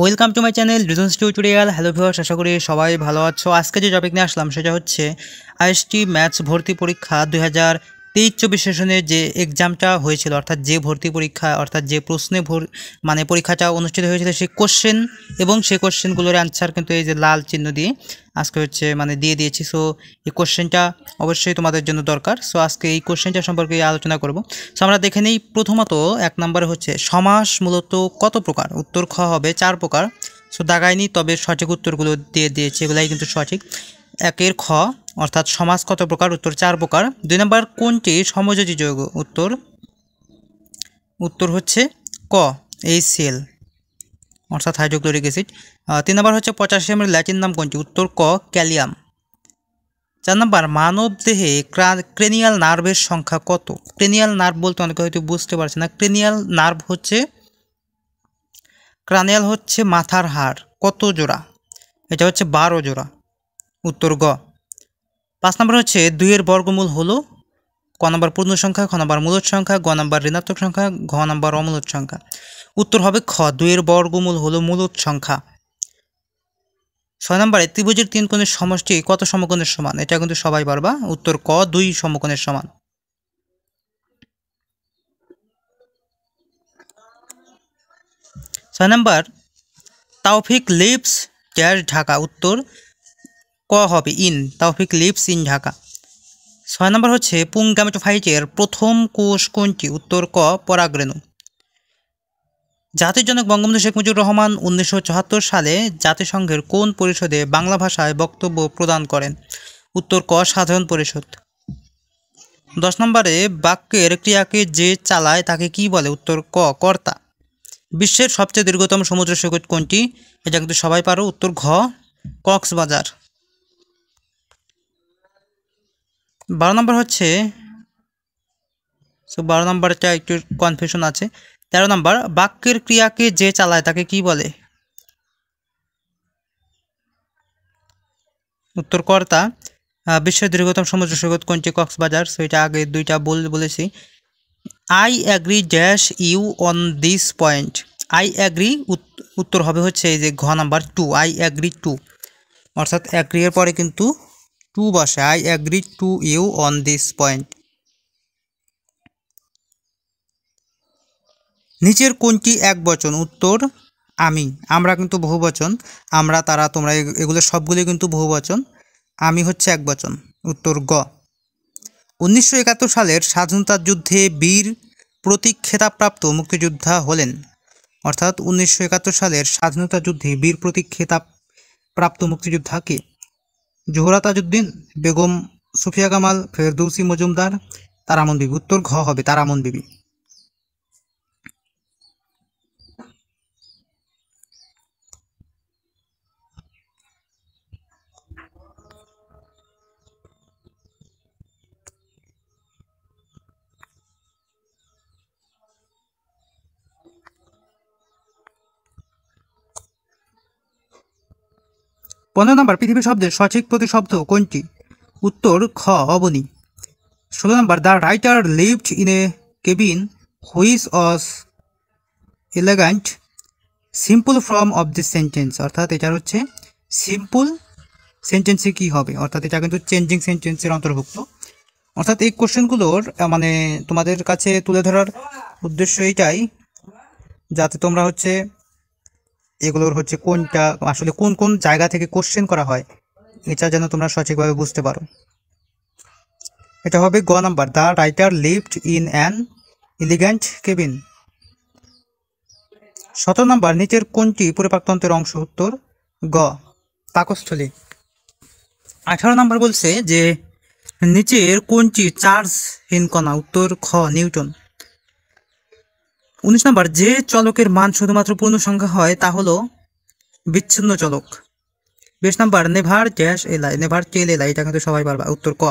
welcome to my channel reasons tutorial hello viewers আশা করি সবাই ভালো আছো আজকে যে টপিক নিয়ে আসলাম সেটা হচ্ছে আইএসটি ম্যাথস ভর্তি পরীক্ষা দুই এই চব্বিশ সেশনে যে এক্সামটা হয়েছিল অর্থাৎ যে ভর্তি পরীক্ষা অর্থাৎ যে প্রশ্নে ভর মানে পরীক্ষাটা অনুষ্ঠিত হয়েছিল সেই কোশ্চেন এবং সেই কোশ্চেনগুলোর অ্যান্সার কিন্তু এই যে লাল চিহ্ন দিয়ে আজকে হচ্ছে মানে দিয়ে দিয়েছি সো এই কোশ্চেনটা অবশ্যই তোমাদের জন্য দরকার সো আজকে এই কোশ্চেনটা সম্পর্কে আলোচনা করব সো আমরা দেখে নিই প্রথমত এক নম্বরে হচ্ছে সমাস মূলত কত প্রকার উত্তর খ হবে চার প্রকার সো দাগায়নি তবে সঠিক উত্তরগুলো দিয়ে দিয়েছে এগুলাই কিন্তু সঠিক একের খ অর্থাৎ সমাজ কত প্রকার উত্তর চার প্রকার দুই নম্বর কোনটি সমযোজী যৌগ উত্তর উত্তর হচ্ছে ক এই সেল অর্থাৎ হাইড্রোক্লোরিক অ্যাসিড তিন নম্বর হচ্ছে পঁচাশিয়ামের ল্যাটিন নাম কোনটি উত্তর ক ক্যালিয়াম চার নম্বর মানব দেহে ক্রেনিয়াল নার্ভের সংখ্যা কত ক্রেনিয়াল নার্ভ বলতে অনেকে হয়তো বুঝতে পারছে না ক্রেনিয়াল নার্ভ হচ্ছে ক্রানেল হচ্ছে মাথার হাড় কত জোড়া এটা হচ্ছে বারো জোড়া উত্তর গ পাঁচ নম্বর হচ্ছে দুইয়ের বর্গমূল হলো ক নম্বর পূর্ণ সংখ্যা খ নম্বর মূলত সংখ্যা গ নম্বর ঋণাত্মক সংখ্যা ঘ নম্বর অমূলত সংখ্যা উত্তর হবে খ দুইয়ের বর্গমূল হলো মূলত সংখ্যা ছয় নম্বরে ত্রিভুজের তিন কোণের সমষ্টি কত সমকোণের সমান এটা কিন্তু সবাই পারবা উত্তর ক দুই সমকোণের সমান ছয় নম্বর তাওফিক লিভস ড্যাশ ঢাকা উত্তর ক হবে ইন তাওফিক লিভস ইন ঢাকা ছয় নম্বর হচ্ছে ফাইটের প্রথম কোষ কোনটি উত্তর ক পরাগ্রেণু জাতির জনক বঙ্গবন্ধু শেখ মুজিবুর রহমান উনিশশো সালে জাতিসংঘের কোন পরিষদে বাংলা ভাষায় বক্তব্য প্রদান করেন উত্তর ক সাধারণ পরিষদ দশ নম্বরে বাক্যের ক্রিয়াকে যে চালায় তাকে কি বলে উত্তর ক কর্তা বিশ্বের সবচেয়ে দীর্ঘতম সমুদ্র সৈকত কোনটি এটা কিন্তু সবাই পারো উত্তর ঘ কক্সবাজার বারো নম্বর হচ্ছে সো বারো নম্বরটা একটু কনফিউশন আছে তেরো নম্বর বাক্যের ক্রিয়াকে যে চালায় তাকে কি বলে উত্তর কর্তা বিশ্বের দীর্ঘতম সমুদ্র সৈকত কোনটি কক্সবাজার সো এটা আগে দুইটা বলেছি I agree dash you on this point I agree উত্তর হবে হচ্ছে এই যে ঘ number to I agree to অর্থাৎ অ্যাগ্রি এর পরে কিন্তু টু বসে I agree to you on this point নিচের কোনটি এক বচন উত্তর আমি আমরা কিন্তু বহু বচন আমরা তারা তোমরা এগুলো সবগুলি কিন্তু বহু বচন আমি হচ্ছে এক বচন উত্তর গ উনিশশো সালের স্বাধীনতা যুদ্ধে বীর প্রতীক খেতাবপ্রাপ্ত মুক্তিযোদ্ধা হলেন অর্থাৎ উনিশশো সালের স্বাধীনতা যুদ্ধে বীর প্রতীক খেতাব প্রাপ্ত মুক্তিযোদ্ধাকে জোহরা তাজুদ্দিন বেগম সুফিয়া কামাল ফেরদৌসি মজুমদার তারামন বিবি উত্তর ঘ হবে তারামন বিবি পনেরো নম্বর পৃথিবী শব্দের সঠিক প্রতিশব্দ কোনটি উত্তর খ অবনী ষোলো নম্বর the writer lived in a cabin which was elegant simple form of this sentence অর্থাৎ এটার হচ্ছে সিম্পল সেন্টেন্সে কী হবে অর্থাৎ এটা কিন্তু চেঞ্জিং সেন্টেন্সের অন্তর্ভুক্ত অর্থাৎ এই কোশ্চেনগুলোর মানে তোমাদের কাছে তুলে ধরার উদ্দেশ্য এটাই যাতে তোমরা হচ্ছে এগুলোর হচ্ছে কোনটা আসলে কোন কোন জায়গা থেকে কোশ্চেন করা হয় এটা যেন তোমরা সঠিকভাবে বুঝতে পারো এটা হবে গ number the writer lived in an elegant cabin সতেরো নাম্বার নিচের কোনটি পরিপাকতন্ত্রের অংশ উত্তর গ পাকস্থলী আঠারো নাম্বার বলছে যে নিচের কোনটি চার্জহীন কণা উত্তর খ নিউটন উনিশ নম্বর যে চলকের মান শুধুমাত্র পূর্ণ সংখ্যা হয় তা হলো বিচ্ছিন্ন চলক বিশ নম্বর নেভার গ্যাস এলাই নেভার কেল এলাই এটা কিন্তু সবাই পারবা উত্তর ক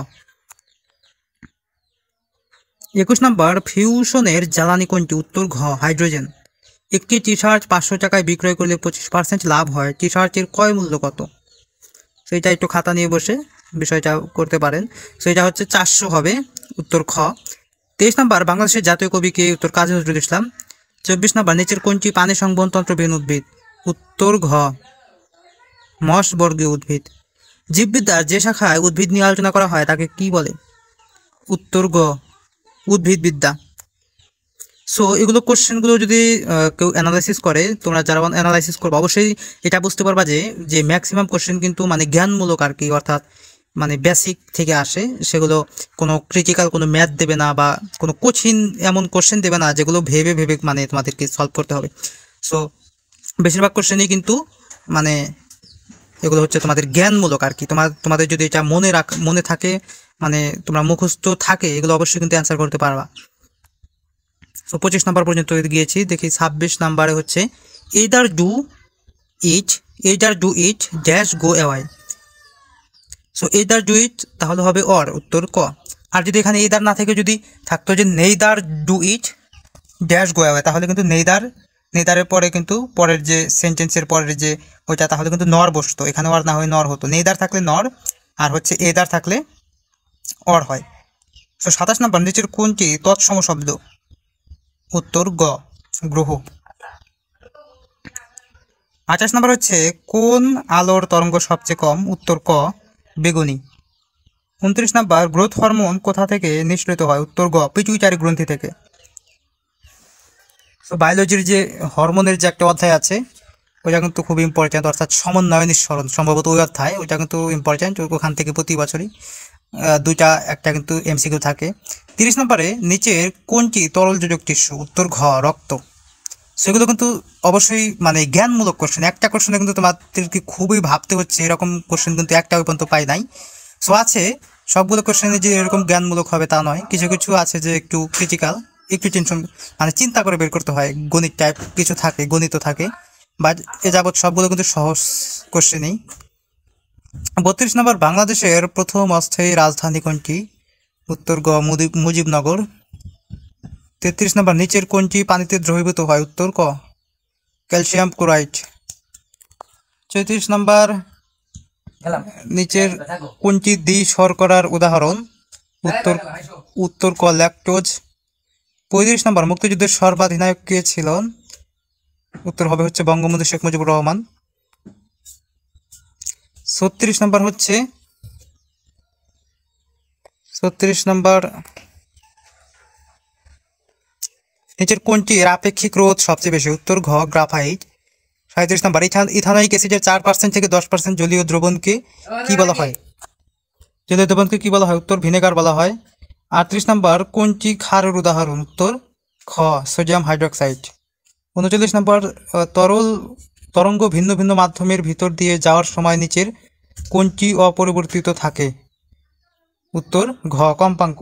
একুশ নম্বর ফিউশনের জ্বালানি কোনটি উত্তর ঘ হাইড্রোজেন একটি টি শার্ট পাঁচশো টাকায় বিক্রয় করলে পঁচিশ পার্সেন্ট লাভ হয় টি শার্টের কয় মূল্য কত সেটা একটু খাতা নিয়ে বসে বিষয়টা করতে পারেন সেটা হচ্ছে চারশো হবে উত্তর খ তেইশ নম্বর বাংলাদেশের জাতীয় কবি কে উত্তর কাজী নজরুল ইসলাম চব্বিশ নম্বর নিচের কোনটি পানি সংবহনতন্ত্রবিহীন উদ্ভিদ উত্তর ঘ মস বর্গীয় উদ্ভিদ জীববিদ্যার যে শাখায় উদ্ভিদ নিয়ে আলোচনা করা হয় তাকে কি বলে উত্তর গ উদ্ভিদবিদ্যা সো এগুলো কোশ্চেনগুলো যদি কেউ অ্যানালাইসিস করে তোমরা যারা অ্যানালাইসিস করবো অবশ্যই এটা বুঝতে পারবা যে যে ম্যাক্সিমাম কোশ্চেন কিন্তু মানে জ্ঞানমূলক আর কি অর্থাৎ মানে বেসিক থেকে আসে সেগুলো কোনো ক্রিটিক্যাল কোনো ম্যাথ দেবে না বা কোনো কঠিন এমন কোশ্চেন দেবে না যেগুলো ভেবে ভেবে মানে তোমাদেরকে সলভ করতে হবে সো বেশিরভাগ কোশ্চেনই কিন্তু মানে এগুলো হচ্ছে তোমাদের জ্ঞানমূলক আর কি তোমার তোমাদের যদি এটা মনে রাখ মনে থাকে মানে তোমরা মুখস্থ থাকে এগুলো অবশ্যই কিন্তু অ্যান্সার করতে পারবা সো পঁচিশ নাম্বার পর্যন্ত গিয়েছি দেখি ছাব্বিশ নাম্বারে হচ্ছে either do it either do it dash go away so either do it তাহলে হবে অর উত্তর ক আর যদি এখানে এদার না থেকে যদি থাকতো যে neither do it dash go away হয় তাহলে কিন্তু নেইদার নেদারের পরে কিন্তু পরের যে সেন্টেন্সের পরের যে ওইটা তাহলে কিন্তু নর বসতো এখানে অর না হয়ে নর হতো নেইদার থাকলে নর আর হচ্ছে এদার থাকলে অর হয় সো সাতাশ নম্বর নিচের কোনটি তৎসম শব্দ উত্তর গ গ্রহ আঠাশ নম্বর হচ্ছে কোন আলোর তরঙ্গ সবচেয়ে কম উত্তর ক বেগুনি উনত্রিশ নাম্বার গ্রোথ হরমোন কোথা থেকে নিঃসৃত হয় উত্তর গ পিচুইচারি গ্রন্থি থেকে তো বায়োলজির যে হরমোনের যে একটা অধ্যায় আছে ওইটা কিন্তু খুব ইম্পর্টেন্ট অর্থাৎ সমন্বয় নিঃসরণ সম্ভবত ওই অধ্যায় ওইটা কিন্তু ইম্পর্ট্যান্ট ওখান থেকে প্রতি বছরই দুইটা একটা কিন্তু এমসিকিউ থাকে তিরিশ নম্বরে নিচের কোনটি তরল যোজক টিস্যু উত্তর ঘ রক্ত সেগুলো কিন্তু অবশ্যই মানে জ্ঞানমূলক কোশ্চেন একটা কোশ্চেনে কিন্তু তোমাদেরকে খুবই ভাবতে হচ্ছে এরকম কোশ্চেন কিন্তু একটা পর্যন্ত পাই নাই সো আছে সবগুলো কোশ্চেনে যে এরকম জ্ঞানমূলক হবে তা নয় কিছু কিছু আছে যে একটু ক্রিটিক্যাল একটু টেনশন মানে চিন্তা করে বের করতে হয় গণিত টাইপ কিছু থাকে গণিত থাকে বাট এ যাবৎ সবগুলো কিন্তু সহজ কোশ্চেনেই বত্রিশ নম্বর বাংলাদেশের প্রথম অস্থায়ী রাজধানী কোনটি উত্তর গ মুজিবনগর তেত্রিশ নম্বর নিচের কোনটি পানিতে দ্রবীভূত হয় উত্তর ক ক্যালসিয়াম ক্লোরাইড চৌত্রিশ নম্বর নিচের কোনটি দ্বি শর্করার উদাহরণ উত্তর উত্তর ক ল্যাকটোজ পঁয়ত্রিশ নম্বর মুক্তিযুদ্ধের সর্বাধিনায়ক কে ছিলেন উত্তর হবে হচ্ছে বঙ্গবন্ধু শেখ মুজিবুর রহমান ছত্রিশ নম্বর হচ্ছে ছত্রিশ নম্বর নিচের কোনটির আপেক্ষিক রোধ সবচেয়ে বেশি উত্তর ঘ গ্রাফাইট সাঁত্রিশ নম্বর ইথানাইক অ্যাসিডের চার পার্সেন্ট থেকে দশ পার্সেন্ট জলীয় দ্রবণকে কি বলা হয় জলীয় দ্রবণকে কি বলা হয় উত্তর ভিনেগার বলা হয় আটত্রিশ নম্বর কোনটি ক্ষারের উদাহরণ উত্তর খ সোডিয়াম হাইড্রোক্সাইড উনচল্লিশ নম্বর তরল তরঙ্গ ভিন্ন ভিন্ন মাধ্যমের ভিতর দিয়ে যাওয়ার সময় নিচের কোনটি অপরিবর্তিত থাকে উত্তর ঘ কম্পাঙ্ক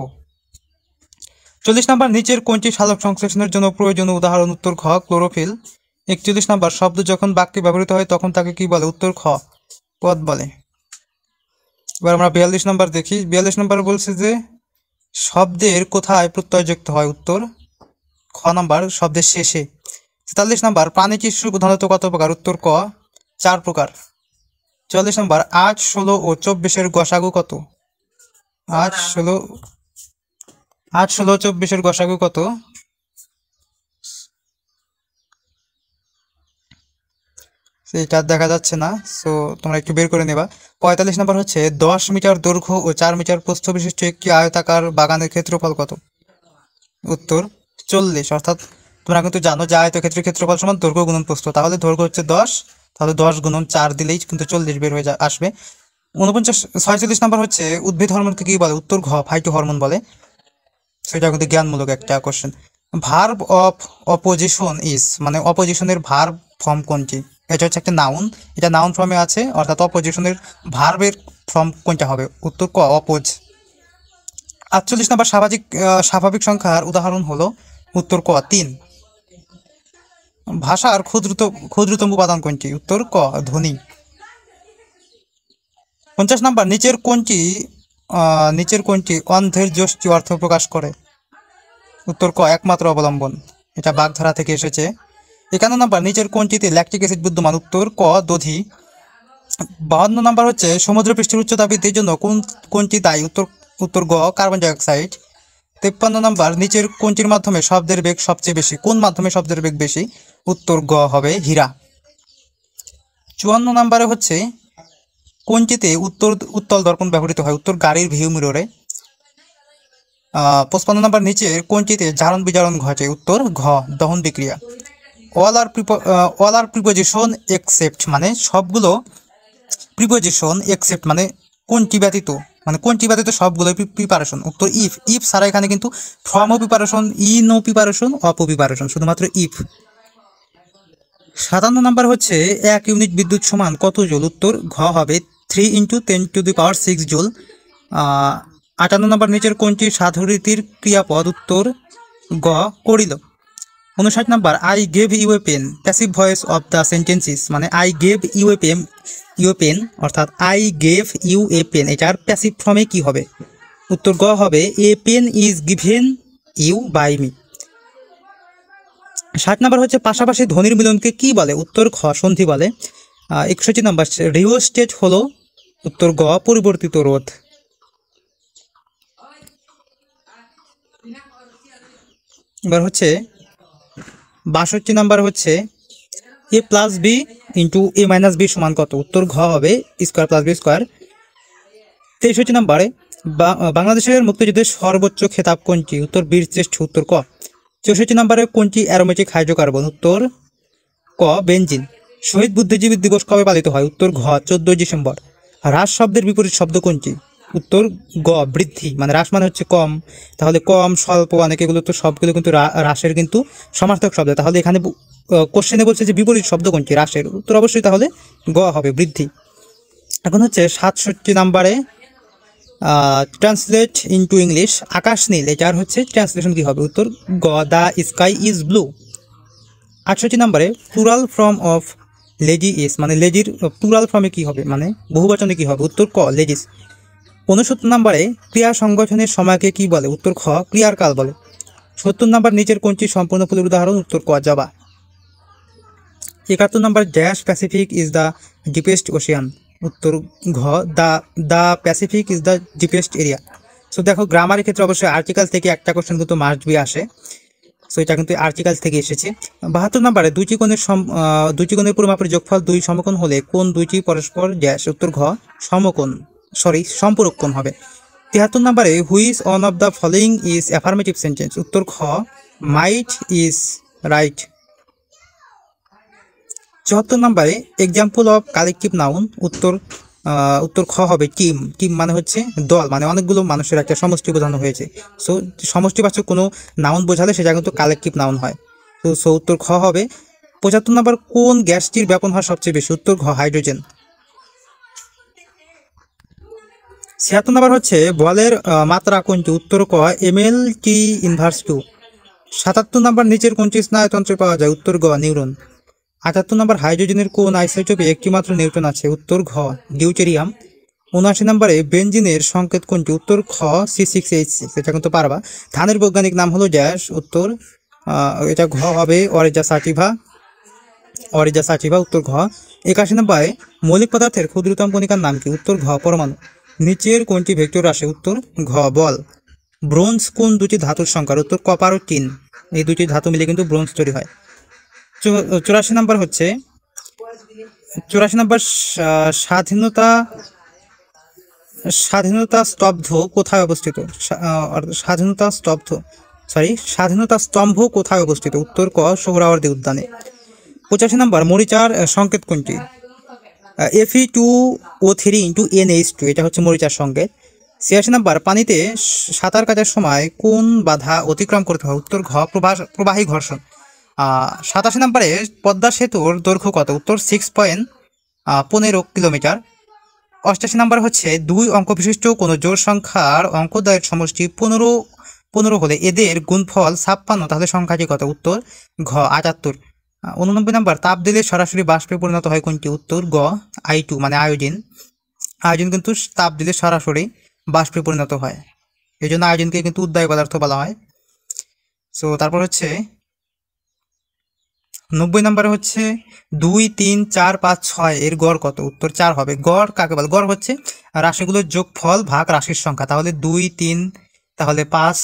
চল্লিশ নাম্বার নিচের কোনটি সাধক সংশ্লেষণের জন্য প্রয়োজনীয় উদাহরণ উত্তর খ ক্লোরোফিল একচল্লিশ নাম্বার শব্দ যখন বাক্যে ব্যবহৃত হয় তখন তাকে কি বলে উত্তর খ পদ বলে এবার আমরা বিয়াল্লিশ নাম্বার দেখি বিয়াল্লিশ নাম্বার বলছে যে শব্দের কোথায় প্রত্যয় যুক্ত হয় উত্তর খ নাম্বার শব্দের শেষে তেতাল্লিশ নাম্বার প্রাণী কিশু প্রধানত কত প্রকার উত্তর ক চার প্রকার চল্লিশ নাম্বার আট ষোলো ও চব্বিশের গসাগু কত আট ষোলো আট ষোলো চব্বিশের গসাগু কত এটা দেখা যাচ্ছে না সো তোমরা একটু বের করে নেবা পঁয়তাল্লিশ নম্বর হচ্ছে দশ মিটার দৈর্ঘ্য ও চার মিটার প্রস্থ বিশিষ্ট একটি আয়তাকার বাগানের ক্ষেত্রফল কত উত্তর চল্লিশ অর্থাৎ তোমরা কিন্তু জানো যে আয়তক্ষেত্রের ক্ষেত্রফল সমান দৈর্ঘ্য গুণন প্রস্থ তাহলে দৈর্ঘ্য হচ্ছে দশ তাহলে দশ গুণন চার দিলেই কিন্তু চল্লিশ বের হয়ে আসবে উনপঞ্চাশ ছয়চল্লিশ নম্বর হচ্ছে উদ্ভিদ হরমোনকে কী বলে উত্তর ঘ ফাইটো হরমোন বলে সেটা কিন্তু জ্ঞানমূলক একটা question verb of opposition is মানে অপোজিশনের ভার্ব ফর্ম কোনটি এটা হচ্ছে একটা নাউন এটা নাউন ফর্মে আছে অর্থাৎ অপোজিশনের ভার্বের ফর্ম কোনটা হবে উত্তর ক অপোজ আটচল্লিশ নম্বর স্বাভাবিক স্বাভাবিক সংখ্যার উদাহরণ হলো উত্তর ক তিন ভাষার ক্ষুদ্রত ক্ষুদ্রতম উপাদান কোনটি উত্তর ক ধ্বনি পঞ্চাশ নম্বর নিচের কোনটি নিচের কোনটি অন্ধের যষ্টি অর্থ প্রকাশ করে উত্তর ক একমাত্র অবলম্বন এটা বাগধারা থেকে এসেছে একান্ন নাম্বার নিচের কোনটিতে ল্যাকটিক অ্যাসিড বিদ্যমান উত্তর ক দধি বাহান্ন নাম্বার হচ্ছে সমুদ্রপৃষ্ঠের উচ্চতা বৃদ্ধির জন্য কোন কোনটি দায়ী উত্তর উত্তর গ কার্বন ডাইঅক্সাইড তেপ্পান্ন নাম্বার নিচের কোনটির মাধ্যমে শব্দের বেগ সবচেয়ে বেশি কোন মাধ্যমে শব্দের বেগ বেশি উত্তর গ হবে হীরা চুয়ান্ন নাম্বারে হচ্ছে কোনটিতে উত্তর উত্তল দর্পণ ব্যবহৃত হয় উত্তর গাড়ির ভিউ মিররে পঁচপান্ন নম্বর নিচে কোনটিতে জারণ বিজারণ ঘটে উত্তর ঘ দহন বিক্রিয়া all are prep all are preposition except মানে সবগুলো প্রিপোজিশন এক্সেপ্ট মানে কোনটি ব্যতীত মানে কোনটি ব্যতীত সবগুলো প্রিপারেশন উত্তর ইফ ইফ ছাড়া এখানে কিন্তু form of preparation in of preparation of preparation শুধুমাত্র ইফ সাতান্ন নম্বর হচ্ছে এক ইউনিট বিদ্যুৎ সমান কত জল উত্তর ঘ হবে three into ten to the power six joule আটান্ন নম্বর নিচের কোনটি সাধুরীতির ক্রিয়াপদ উত্তর গ করিল উনষাট number I gave you a pen passive voice of the sentences মানে I gave you a pen you a pen অর্থাৎ I gave you a pen এটার প্যাসিভ ফর্মে কি হবে উত্তর গ হবে a pen is given you by me ষাট নম্বর হচ্ছে পাশাপাশি ধ্বনির মিলনকে কি বলে উত্তর খ সন্ধি বলে একষট্টি নম্বর রিও স্টেট হলো উত্তর গ পরিবর্তিত রোধ এবার হচ্ছে বাষট্টি নাম্বার হচ্ছে A plus B into A minus B সমান কত উত্তর ঘ হবে স্কোয়ার প্লাস বি স্কোয়ার তেষট্টি নাম্বারে বাংলাদেশের মুক্তিযুদ্ধের সর্বোচ্চ খেতাব কোনটি উত্তর বীর শ্রেষ্ঠ উত্তর ক চৌষট্টি নাম্বারে কোনটি অ্যারোমেটিক হাইড্রোকার্বন উত্তর ক বেঞ্জিন শহীদ বুদ্ধিজীবী দিবস কবে পালিত হয় উত্তর ঘ চোদ্দই ডিসেম্বর হ্রাস শব্দের বিপরীত শব্দ কোনটি উত্তর গ বৃদ্ধি মানে হ্রাস মানে হচ্ছে কম তাহলে কম স্বল্প অনেক এগুলো তো সবগুলো কিন্তু হ্রাসের কিন্তু সমার্থক শব্দ তাহলে এখানে কোশ্চেনে বলছে যে বিপরীত শব্দ কোনটি হ্রাসের উত্তর অবশ্যই তাহলে গ হবে বৃদ্ধি এখন হচ্ছে সাতষট্টি নাম্বারে ট্রান্সলেট ইনটু ইংলিশ আকাশ নীল এটার হচ্ছে ট্রান্সলেশন কী হবে উত্তর গ দ্য স্কাই ইজ ব্লু আটষট্টি নাম্বারে plural form of lady is মানে লেডির প্লুরাল ফর্মে কি হবে মানে বহুবচনে কি হবে উত্তর ক লেডিস উনসত্তর নম্বরে ক্রিয়া সংগঠনের সময়কে কি বলে উত্তর খ ক্রিয়ার কাল বলে সত্তর নম্বর নিচের কোনটি সম্পূর্ণ ফুলের উদাহরণ উত্তর ক জবা একাত্তর number dash Pacific is the deepest ocean উত্তর ঘ the the Pacific is the deepest area so দেখো গ্রামারের ক্ষেত্রে অবশ্যই আর্টিকেল থেকে একটা কোশ্চেন কিন্তু মাস্ট বি আসে সো এটা কিন্তু আর্টিকেল থেকে এসেছে বাহাত্তর নাম্বারে দুইটি কোণের দুইটি কোণের পরিমাপের যোগফল দুই সমকোণ হলে কোন দুইটি পরস্পর গ্যাস উত্তর ঘ সমকোণ সরি সম্পূরক কোণ হবে তিয়াত্তর নাম্বারে which one of the following is affirmative sentence উত্তর খ মাইট ইজ রাইট চুয়াত্তর নাম্বারে এক্সাম্পল অফ কালেকটিভ নাউন উত্তর উত্তর খ হবে টিম টিম মানে হচ্ছে দল মানে অনেকগুলো মানুষের একটা সমষ্টি বোঝানো হয়েছে সো সমষ্টিবাচক কোনো নাউন বোঝালে সেটা কিন্তু কালেকটিভ নাউন হয় তো সো উত্তর খ হবে পঁচাত্তর নাম্বার কোন গ্যাসটির ব্যাপন হয় সবচেয়ে বেশি উত্তর ঘ হাইড্রোজেন ছিয়াত্তর নাম্বার হচ্ছে বলের মাত্রা কোনটি উত্তর ক M L T inverse two সাতাত্তর নাম্বার নিচের কোনটি স্নায়ুতন্ত্রে পাওয়া যায় উত্তর গ নিউরন আটাত্তর নম্বর হাইড্রোজেনের কোন আইসোটোপে একটিমাত্র নিউটন আছে উত্তর ঘ ডিউটেরিয়াম উনআশি নম্বরে বেঞ্জিনের সংকেত কোনটি উত্তর খ সি সিক্স এইচ সিক্স এটা কিন্তু পারবা ধানের বৈজ্ঞানিক নাম হলো ড্যাশ উত্তর এটা ঘ হবে অরেজা সাটিভা অরেজা সাটিভা উত্তর ঘ একাশি নম্বরে মৌলিক পদার্থের ক্ষুদ্রতম কণিকার নাম কি উত্তর ঘ পরমাণু নিচের কোনটি ভেক্টর আসে উত্তর ঘ বল ব্রোঞ্জ কোন দুটি ধাতুর সংখ্যার উত্তর কপার ও টিন এই দুটি ধাতু মিলে কিন্তু ব্রোঞ্জ তৈরি হয় চুরাশি নম্বর হচ্ছে চুরাশি নম্বর স্বাধীনতা স্বাধীনতা স্তব্ধ কোথায় অবস্থিত স্বাধীনতা স্তব্ধ সরি স্বাধীনতা স্তম্ভ কোথায় অবস্থিত উত্তর ক সোহরাওয়ার্দী উদ্যানে পঁচাশি নম্বর মরিচার সংকেত কোনটি F E two O three into N H two এটা হচ্ছে মরিচার সংকেত ছিয়াশি নাম্বার পানিতে সাঁতার কাটার সময় কোন বাধা অতিক্রম করতে হয় উত্তর ঘ প্রবাহী ঘর্ষণ সাতাশি নম্বরে পদ্মা সেতুর দৈর্ঘ্য কত উত্তর সিক্স পয়েন্ট পনেরো কিলোমিটার অষ্টাশি নম্বর হচ্ছে দুই অঙ্ক বিশিষ্ট কোনো জোর সংখ্যার অঙ্কদয়ের সমষ্টি পনেরো পনেরো হলে এদের গুণফল ছাপ্পান্ন তাহলে সংখ্যাটি কত উত্তর ঘ আটাত্তর উননব্বই নম্বর তাপ দিলে সরাসরি বাষ্পে পরিণত হয় কোনটি উত্তর গ আই টু মানে আয়োজিন আয়োজন কিন্তু তাপ দিলে সরাসরি বাষ্পে পরিণত হয় এই জন্য আয়োজনকে কিন্তু উদ্দায় পদার্থ বলা হয় সো তারপর হচ্ছে নব্বই নম্বরে হচ্ছে দুই তিন চার পাঁচ ছয় এর গড় কত উত্তর চার হবে গড় কাকে বল গড় হচ্ছে রাশিগুলোর যোগ ফল ভাগ রাশির সংখ্যা তাহলে দুই তিন তাহলে পাঁচ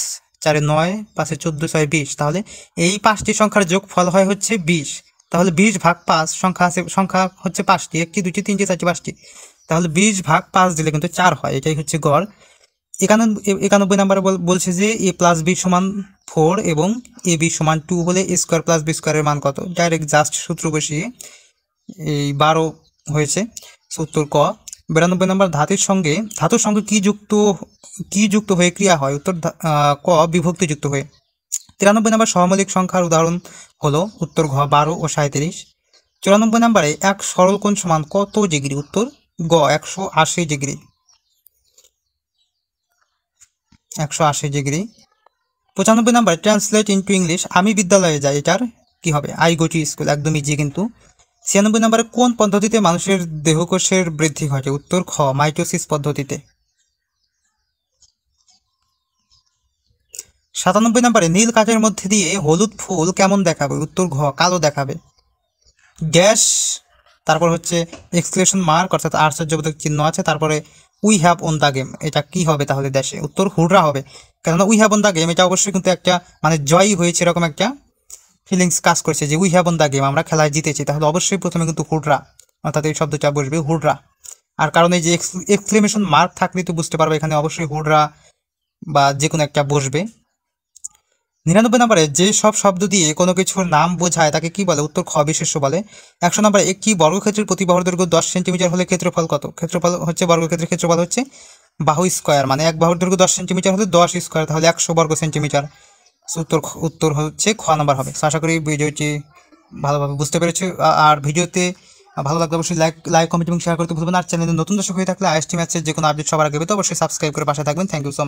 চারে নয় পাঁচে চোদ্দো ছয় বিশ তাহলে এই পাঁচটি সংখ্যার যোগ ফল হয় হচ্ছে বিশ তাহলে বিশ ভাগ পাঁচ সংখ্যা আছে সংখ্যা হচ্ছে পাঁচটি একটি দুটি তিনটি চারটি পাঁচটি তাহলে বিশ ভাগ পাঁচ দিলে কিন্তু চার হয় এটাই হচ্ছে গড় একানব্বই একানব্বই নাম্বারে বলছে যে এ প্লাস বি সমান ফোর এবং এ বি সমান টু হলে এ স্কোয়ার প্লাস বি স্কোয়ারের মান কত ডাইরেক্ট জাস্ট সূত্র বসিয়ে এই বারো হয়েছে সত্তর ক বিরানব্বই নাম্বার ধাতুর সঙ্গে ধাতুর সঙ্গে কি যুক্ত কি যুক্ত হয়ে ক্রিয়া হয় উত্তর ক বিভক্তি যুক্ত হয়ে তিরানব্বই নাম্বার সহমৌলিক সংখ্যার উদাহরণ হলো উত্তর ঘ বারো ও সাঁত্রিশ চুরানব্বই নাম্বারে এক সরল কোণ সমান কত ডিগ্রি উত্তর গ একশো আশি ডিগ্রি একশো আশি ডিগ্রি পঁচানব্বই নাম্বার ট্রান্সলেট ইন্টু ইংলিশ আমি বিদ্যালয়ে যাই এটার কি হবে আই গো টু স্কুল একদম ইজি কিন্তু ছিয়ানব্বই নাম্বার কোন পদ্ধতিতে মানুষের দেহকোষের বৃদ্ধি ঘটে উত্তর খ মাইটোসিস পদ্ধতিতে সাতানব্বই নম্বরে নীল কাঠের মধ্যে দিয়ে হলুদ ফুল কেমন দেখাবে উত্তর ঘ কালো দেখাবে গ্যাস তারপর হচ্ছে এক্সক্লেশন মার্ক অর্থাৎ আশ্চর্যবোধক চিহ্ন আছে তারপরে we have won the game এটা কি হবে তাহলে দেশে উত্তর হুররা হবে কেননা we have won the game এটা অবশ্যই কিন্তু একটা মানে জয়ই হয়েছে এরকম একটা ফিলিংস কাজ করছে যে we have won the game আমরা খেলায় জিতেছি তাহলে অবশ্যই প্রথমে কিন্তু হুররা অর্থাৎ এই শব্দটা বসবে হুররা আর কারণ এই যে এক্সক্লেমেশন মার্ক থাকলে তো বুঝতে পারবে এখানে অবশ্যই হুররা বা যে কোনো একটা বসবে নিরানব্বই নম্বরে যে সব শব্দ দিয়ে কোনো কিছুর নাম বোঝায় তাকে কি বলে উত্তর খ বলে একশো নম্বরে একটি বর্গক্ষেত্রের প্রতি বাহুর দৈর্ঘ্য দশ সেন্টিমিটার হলে ক্ষেত্রফল কত ক্ষেত্রফল হচ্ছে বর্গক্ষেত্রের ক্ষেত্রফল হচ্ছে বাহু স্কোয়ার মানে এক বাহুর দৈর্ঘ্য দশ সেন্টিমিটার হলে দশ স্কোয়ার তাহলে একশো বর্গ সেন্টিমিটার উত্তর উত্তর হচ্ছে খ নম্বর হবে আশা করি ভিডিওটি ভালোভাবে বুঝতে পেরেছি আর ভিডিওতে ভালো লাগলে অবশ্যই লাইক লাইক কমেন্ট এবং শেয়ার করতে ভুলবেন আর চ্যানেলে নতুন দর্শক হয়ে থাকলে আইএসটি ম্যাচের যে কোনো আপডেট সবার আগে অবশ্যই সাবস্ক্রাইব করে পাশে থাকবেন থ্যাংক ইউ সো মাচ